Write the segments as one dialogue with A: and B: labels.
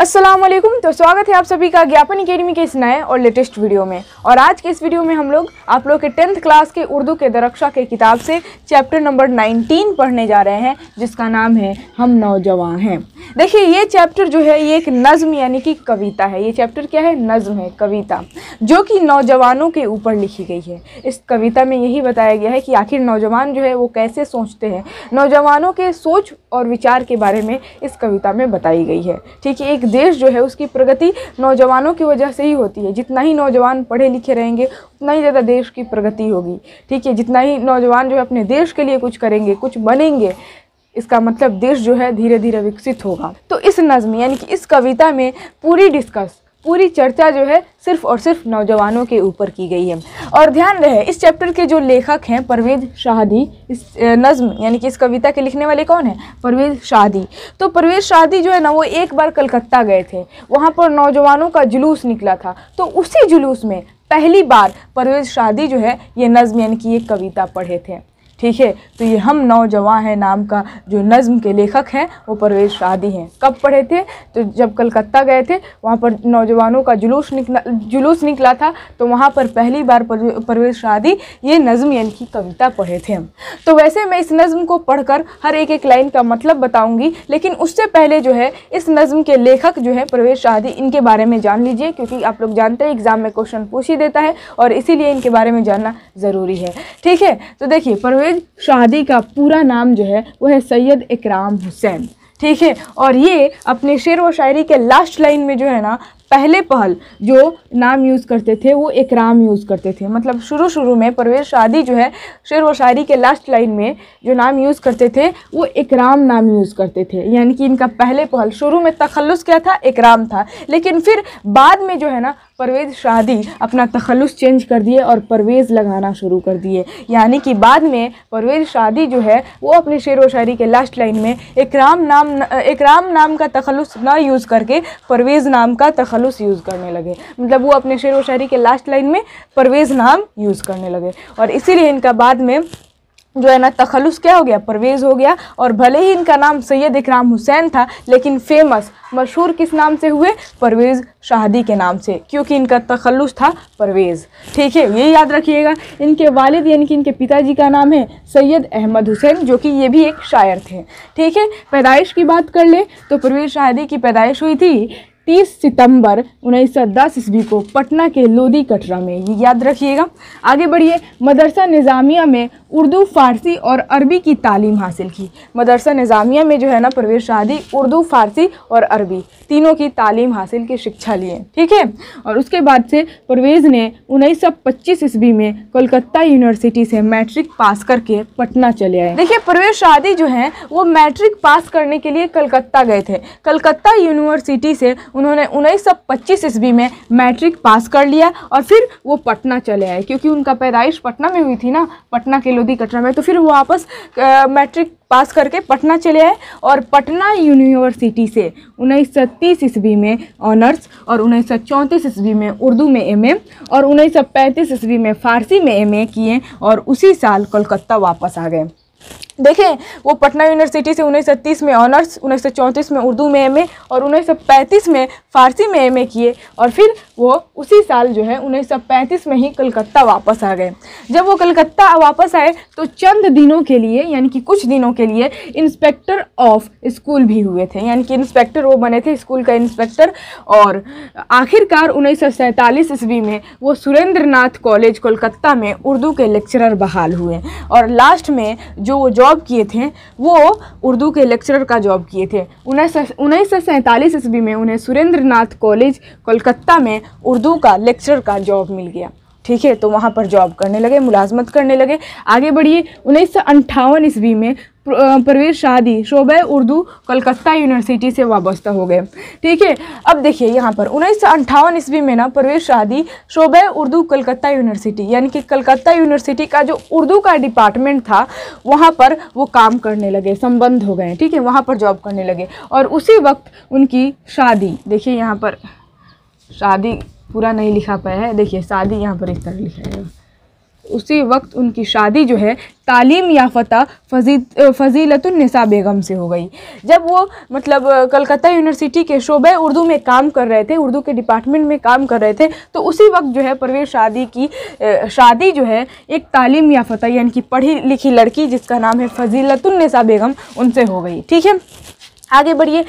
A: अस्सलाम वालेकुम तो स्वागत है आप सभी का ज्ञापन अकेडमी के इस नए और लेटेस्ट वीडियो में और आज के इस वीडियो में हम लोग आप लोग के टेंथ क्लास के उर्दू के दरक्षा के किताब से चैप्टर नंबर 19 पढ़ने जा रहे हैं जिसका नाम है हम नौजवान हैं देखिए ये चैप्टर जो है ये एक नज़म यानी कि कविता है ये चैप्टर क्या है नज़म है कविता जो कि नौजवानों के ऊपर लिखी गई है इस कविता में यही बताया गया है कि आखिर नौजवान जो है वो कैसे सोचते हैं नौजवानों के सोच और विचार के बारे में इस कविता में बताई गई है ठीक है एक देश जो है उसकी प्रगति नौजवानों की वजह से ही होती है जितना ही नौजवान पढ़े लिखे रहेंगे उतना ही ज़्यादा देश की प्रगति होगी ठीक है जितना ही नौजवान जो है अपने देश के लिए कुछ करेंगे कुछ बनेंगे इसका मतलब देश जो है धीरे धीरे विकसित होगा तो इस नज़म यानी कि इस कविता में पूरी डिस्कस पूरी चर्चा जो है सिर्फ और सिर्फ नौजवानों के ऊपर की गई है और ध्यान रहे इस चैप्टर के जो लेखक हैं परवेज शाहदी इस नज़म यानी कि इस कविता के लिखने वाले कौन हैं परवेज शाहदी तो परवेज शाहदी जो है ना वो एक बार कलकत्ता गए थे वहाँ पर नौजवानों का जुलूस निकला था तो उसी जुलूस में पहली बार परवेज शादी जो है ये नज़म यानी कि ये कविता पढ़े थे ठीक है तो ये हम नौजवान हैं नाम का जो नज़म के लेखक हैं वो परवेज़ शादी हैं कब पढ़े थे तो जब कलकत्ता गए थे वहाँ पर नौजवानों का जुलूस निकला जुलूस निकला था तो वहाँ पर पहली बार परवेज़ शादी ये नज़म यानी कि कविता पढ़े थे हम तो वैसे मैं इस नज़म को पढ़कर हर एक एक लाइन का मतलब बताऊँगी लेकिन उससे पहले जो है इस नज़म के लेखक जो है परवेज़ शादी इनके बारे में जान लीजिए क्योंकि आप लोग जानते हैं एग्ज़ाम में क्वेश्चन पूछ ही देता है और इसीलिए इनके बारे में जानना ज़रूरी है ठीक है तो देखिए परवेज परवेज शादी का पूरा नाम जो है वो है सैयद इकराम हुसैन ठीक है और ये अपने शेर व शायरी के लास्ट लाइन में जो है ना पहले पहल जो नाम यूज़ करते थे वो इकराम यूज़ करते थे मतलब शुरू शुरू में परवेज शादी जो है शेर व शायरी के लास्ट लाइन में जो नाम यूज़ करते थे वो इकराम नाम यूज़ करते थे यानी कि इनका पहले पहल शुरू में तखलस क्या था एकराम था लेकिन फिर बाद में जो है ना परवेज़ शादी अपना तखलस चेंज कर दिए और परवेज़ लगाना शुरू कर दिए यानी कि बाद में परवेज़ शादी जो है वो अपने शेर व शायरी के लास्ट लाइन में इकराम नाम एकराम नाम का तखलस ना यूज़ करके परवेज़ नाम का तखल खलुस यूज़ करने लगे मतलब वो अपने शेर व शायरी के लास्ट लाइन में परवेज़ नाम यूज़ करने लगे और इसीलिए इनका बाद में जो है ना तखलुस क्या हो गया परवेज़ हो गया और भले ही इनका नाम सैयद इकराम हुसैन था लेकिन फेमस मशहूर किस नाम से हुए परवेज़ शाहदी के नाम से क्योंकि इनका तखलुस था परवेज़ ठीक है ये याद रखिएगा इनके वालिद यानी कि इनके पिताजी का नाम है सैयद अहमद हुसैन जो कि ये भी एक शायर थे ठीक है पैदाइश की बात कर ले तो परवेज़ शाहदी की पैदाइश हुई थी 30 सितंबर 1910 ईस्वी को पटना के लोधी कटरा में ये याद रखिएगा आगे बढ़िए मदरसा निज़ामिया में उर्दू फ़ारसी और अरबी की तालीम हासिल की मदरसा निज़ामिया में जो है ना परवेज शादी उर्दू फ़ारसी और अरबी तीनों की तालीम हासिल की शिक्षा लिए ठीक है और उसके बाद से परवेज़ ने उन्नीस सौ पच्चीस ईस्वी में कोलकाता यूनिवर्सिटी से मैट्रिक पास करके पटना चले आए देखिए परवेज शादी जो है वो मैट्रिक पास करने के लिए कलकत्ता गए थे कलकत्ता यूनिवर्सिटी से उन्होंने उन्नीस सौ पच्चीस ईस्वी में मैट्रिक पास कर लिया और फिर वो पटना चले आए क्योंकि उनका पैदाइश पटना में हुई थी ना पटना के लोधी कटरा में तो फिर वो वापस मैट्रिक पास करके पटना चले आए और पटना यूनिवर्सिटी से उन्नीस सौ तीस ईस्वी में ऑनर्स और उन्नीस सौ चौंतीस ईस्वी में उर्दू में एमए और उन्नीस सौ पैंतीस ईस्वी में फ़ारसी में एमए किए और उसी साल कोलकाता वापस आ गए देखें वो पटना यूनिवर्सिटी से उन्नीस में ऑनर्स उन्नीस में उर्दू में एम और उन्नीस में फ़ारसी में एम किए और फिर वो उसी साल जो है उन्नीस में ही कलकत्ता वापस आ गए जब वो कलकत्ता वापस आए तो चंद दिनों के लिए यानी कि कुछ दिनों के लिए इंस्पेक्टर ऑफ स्कूल भी हुए थे यानी कि इंस्पेक्टर वो बने थे स्कूल का इंस्पेक्टर और आखिरकार उन्नीस सौ ईस्वी में वो सुरेंद्र नाथ कॉलेज कोलकाता में उर्दू के लेक्चरर बहाल हुए और लास्ट में जो वो जॉब किए थे वो उर्दू के लेक्चरर का जॉब किए थे उन्नीस सौ सैंतालीस ईस्वी में उन्हें सुरेंद्र नाथ कॉलेज कोलकाता में उर्दू का लेक्चरर का जॉब मिल गया ठीक है तो वहाँ पर जॉब करने लगे मुलाजमत करने लगे आगे बढ़िए उन्नीस सौ अंठावन ईस्वी में परवेज शादी शोब उर्दू कलकत्ता यूनिवर्सिटी से वाबस्ता हो गए ठीक है अब देखिए यहाँ पर उन्नीस सौ अंठावन ईस्वी में ना परवेज शादी शोब उर्दू कलकत्ता यूनिवर्सिटी यानी कि कलकत्ता यूनिवर्सिटी का जो उर्दू का डिपार्टमेंट था वहाँ पर वो काम करने लगे संबंध हो गए ठीक है वहाँ पर जॉब करने लगे और उसी वक्त उनकी शादी देखिए यहाँ पर शादी पूरा नहीं लिखा पाया है देखिए शादी यहाँ पर इस तरह लिखा है उसी वक्त उनकी शादी जो है तालीम याफ्ता फजी फजीलतुलनसा बेगम से हो गई जब वो मतलब कलकत्ता यूनिवर्सिटी के शोबे उर्दू में काम कर रहे थे उर्दू के डिपार्टमेंट में काम कर रहे थे तो उसी वक्त जो है परवेज शादी की शादी जो है एक तालीम याफ्ता यानी कि पढ़ी लिखी लड़की जिसका नाम है फजीलतुलनसा बेगम उनसे हो गई ठीक है आगे बढ़िए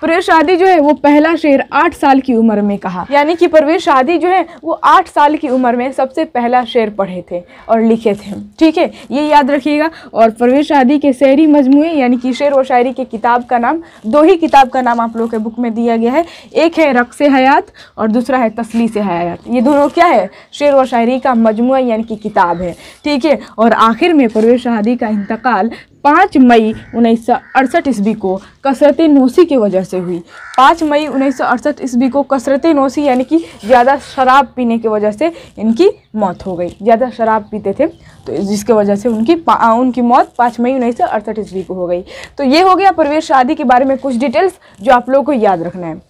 A: परवेज शादी जो है वो पहला शेर आठ साल की उम्र में कहा यानी कि परवेज शादी जो है वो आठ साल की उम्र में सबसे पहला शेर पढ़े थे और लिखे थे ठीक है ये याद रखिएगा और परवेज शादी के शहरी मजमू यानी कि शेर व शायरी की किताब का नाम दो ही किताब का नाम आप लोगों के बुक में दिया गया है एक है रक्स हयात और दूसरा है तसली से हयात ये दोनों क्या है शेर व शायरी का मजमू यानी कि किताब है ठीक है और आखिर में परवेज शादी का इंतकाल पाँच मई उन्नीस सौ अड़सठ ईस्वी को कसरत नोसी की वजह से हुई पाँच मई उन्नीस सौ अड़सठ ईस्वी को कसरत नोसी यानी कि ज़्यादा शराब पीने की वजह से इनकी मौत हो गई ज़्यादा शराब पीते थे तो जिसके वजह से उनकी उनकी मौत पाँच मई उन्नीस सौ अड़सठ ईस्वी को हो गई तो ये हो गया परवेश शादी के बारे में कुछ डिटेल्स जो आप लोगों को याद रखना है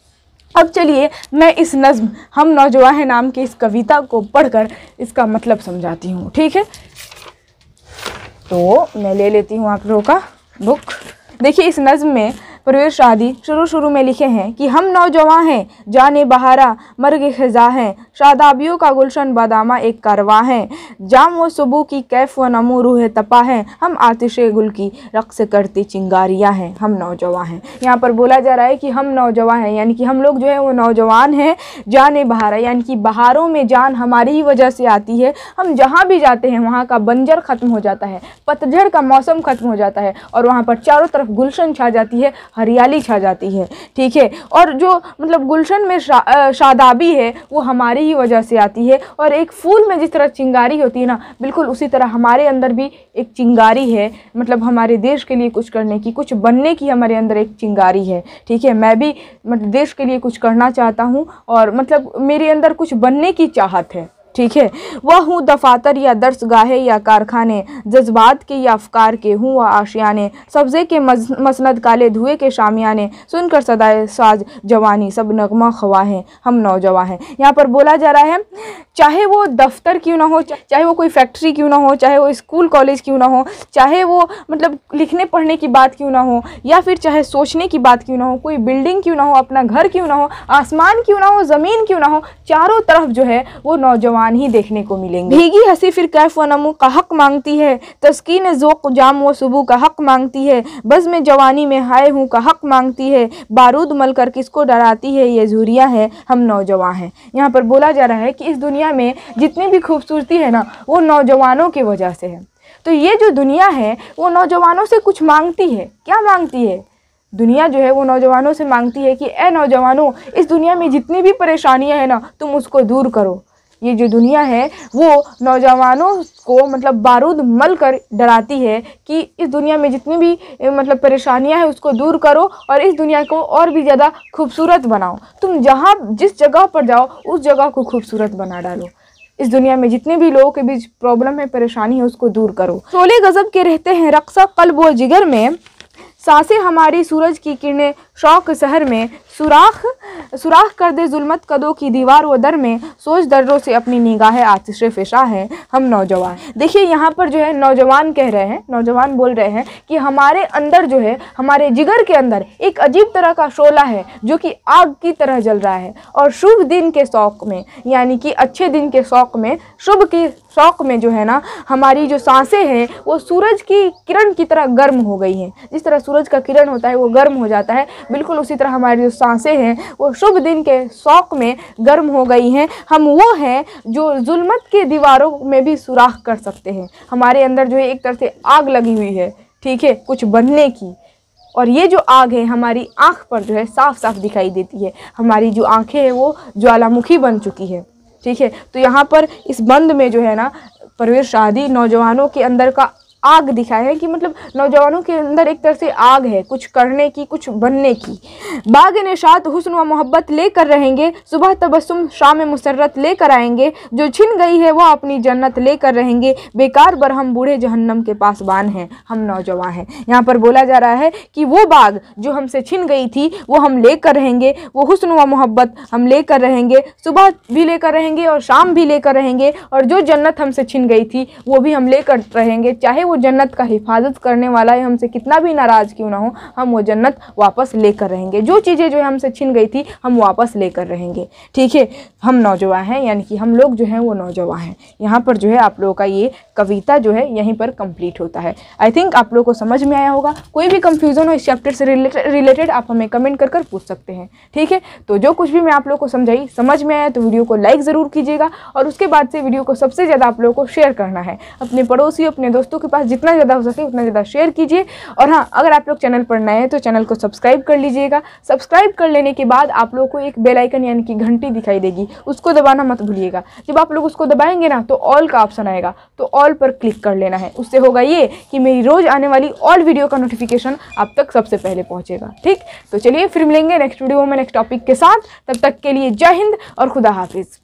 A: अब चलिए मैं इस नज़म हम नौजवान नाम के इस कविता को पढ़कर इसका मतलब समझाती हूँ ठीक है तो मैं ले लेती हूँ आप लोगों का बुक देखिए इस नज़म में परवेश आदि शुरू शुरू में लिखे हैं कि हम नौजवान हैं जाने बहारा मर्ग खजा हैं शादाबियों का गुलशन बादामा एक करवा है जाम व सुबह की कैफ व नमो रूह तपा है हम आतिश गुल की रक्स करती चिंगारियाँ हैं हम नौजवान हैं यहाँ पर बोला जा रहा है कि हम नौजवान हैं यानी कि हम लोग जो है वो नौजवान हैं जाने बहारा यानी कि बहारों में जान हमारी ही वजह से आती है हम जहाँ भी जाते हैं वहाँ का बंजर ख़त्म हो जाता है पतझड़ का मौसम ख़त्म हो जाता है और वहाँ पर चारों तरफ गुलशन छा जाती है हरियाली छा जाती है ठीक है और जो मतलब गुलशन में शा, शादाबी है वो हमारी ही वजह से आती है और एक फूल में जिस तरह चिंगारी होती है ना बिल्कुल उसी तरह हमारे अंदर भी एक चिंगारी है मतलब हमारे देश के लिए कुछ करने की कुछ बनने की हमारे अंदर एक चिंगारी है ठीक है मैं भी मतलब देश के लिए कुछ करना चाहता हूँ और मतलब मेरे अंदर कुछ बनने की चाहत है ठीक है वह हूँ दफातर या दर्स गाहे या कारखाने जज्बात के या अफकार के हूँ वह आशियाने सब्ज़े के मसनद काले धुएँ के शामियाने सुनकर सदाए साज जवानी सब नगमा खवा हैं हम नौजवान हैं यहाँ पर बोला जा रहा है चाहे वो दफ्तर क्यों ना हो चाहे वो कोई फैक्ट्री क्यों ना हो चाहे वो स्कूल कॉलेज क्यों ना हो चाहे वो मतलब लिखने पढ़ने की बात क्यों ना हो या फिर चाहे सोचने की बात क्यों ना हो कोई बिल्डिंग क्यों ना हो अपना घर क्यों ना हो आसमान क्यों ना हो ज़मीन क्यों ना हो चारों तरफ जो है वो नौजवान आसमान ही देखने को मिलेंगे भीगी हंसी फिर कैफ व नमू का हक मांगती है तस्कीन जोक जाम व सुबह का हक मांगती है बज़ में जवानी में हाय हूँ का हक मांगती है बारूद मल कर किसको डराती है ये जूरिया है हम नौजवान हैं यहाँ पर बोला जा रहा है कि इस दुनिया में जितनी भी खूबसूरती है ना वो नौजवानों की वजह से है तो ये जो दुनिया है वो नौजवानों से कुछ मांगती है क्या मांगती है दुनिया जो है वो नौजवानों से मांगती है कि ए नौजवानों इस दुनिया में जितनी भी परेशानियां हैं ना तुम उसको दूर करो ये जो दुनिया है वो नौजवानों को मतलब बारूद मल कर डराती है कि इस दुनिया में जितनी भी मतलब परेशानियां हैं उसको दूर करो और इस दुनिया को और भी ज़्यादा खूबसूरत बनाओ तुम जहाँ जिस जगह पर जाओ उस जगह को खूबसूरत बना डालो इस दुनिया में जितने भी लोगों के बीच प्रॉब्लम है परेशानी है उसको दूर करो सोले गज़ब के रहते हैं रक्सा कल्ब व जिगर में सांसें हमारी सूरज की किरणें शौक शहर में सुराख सुराख कर दे जुलमत कदों की दीवार व दर में सोच दर्रों से अपनी निगाहें आतिश फिशा है हम नौजवान देखिए यहाँ पर जो है नौजवान कह रहे हैं नौजवान बोल रहे हैं कि हमारे अंदर जो है हमारे जिगर के अंदर एक अजीब तरह का शोला है जो कि आग की तरह जल रहा है और शुभ दिन के शौक में यानी कि अच्छे दिन के शौक में शुभ के शौक में जो है ना हमारी जो सांसें हैं वो सूरज की किरण की तरह गर्म हो गई हैं जिस तरह सूरज का किरण होता है वो गर्म हो जाता है बिल्कुल उसी तरह हमारी जो सांसें हैं वो शुभ दिन के शौक में गर्म हो गई हैं हम वो हैं जो जुल्मत के दीवारों में भी सुराख कर सकते हैं हमारे अंदर जो है एक तरह से आग लगी हुई है ठीक है कुछ बनने की और ये जो आग है हमारी आँख पर जो है साफ साफ दिखाई देती है हमारी जो आँखें हैं वो ज्वालामुखी बन चुकी है ठीक है तो यहाँ पर इस बंद में जो है ना परवेश शादी नौजवानों के अंदर का आग दिखाए है कि मतलब नौजवानों के अंदर एक तरह से आग है कुछ करने की कुछ बनने की बाग निशात हुसन व मोहब्बत लेकर रहेंगे सुबह तबस्सुम शाम मुसरत लेकर आएंगे जो छिन गई है वह अपनी जन्नत लेकर रहेंगे बेकार बर हम बूढ़े जहन्नम के पासवान हैं हम नौजवान हैं यहाँ पर बोला जा रहा है कि वो बाग जो हमसे छिन गई थी वो हम लेकर रहेंगे वो हुसन व मोहब्बत हम लेकर रहेंगे सुबह भी लेकर रहेंगे और शाम भी लेकर रहेंगे और जो जन्नत हमसे छिन गई थी वो भी हम लेकर रहेंगे चाहे वो जन्नत का हिफाजत करने वाला है हमसे कितना भी नाराज़ क्यों ना हो हम वो जन्नत वापस लेकर रहेंगे जो चीज़ें जो है हमसे छिन गई थी हम वापस लेकर रहेंगे ठीक है हम नौजवान हैं यानी कि हम लोग जो हैं वो नौजवान हैं यहाँ पर जो है आप लोगों का ये कविता जो है यहीं पर कंप्लीट होता है आई थिंक आप लोगों को समझ में आया होगा कोई भी कंफ्यूजन हो इस चैप्टर से रिलेटेड आप हमें कमेंट कर कर पूछ सकते हैं ठीक है तो जो कुछ भी मैं आप लोग को समझाई समझ में आया तो वीडियो को लाइक ज़रूर कीजिएगा और उसके बाद से वीडियो को सबसे ज़्यादा आप लोगों को शेयर करना है अपने पड़ोसी अपने दोस्तों के पास पास जितना ज़्यादा हो सके उतना ज़्यादा शेयर कीजिए और हाँ अगर आप लोग चैनल पर नए हैं तो चैनल को सब्सक्राइब कर लीजिएगा सब्सक्राइब कर लेने के बाद आप लोग को एक बेलाइकन यानी कि घंटी दिखाई देगी उसको दबाना मत भूलिएगा जब आप लोग उसको दबाएंगे ना तो ऑल का ऑप्शन आएगा तो ऑल पर क्लिक कर लेना है उससे होगा ये कि मेरी रोज़ आने वाली ऑल वीडियो का नोटिफिकेशन आप तक सबसे पहले पहुँचेगा ठीक तो चलिए फिर मिलेंगे नेक्स्ट वीडियो में नेक्स्ट टॉपिक के साथ तब तक के लिए जय हिंद और खुदा हाफिज़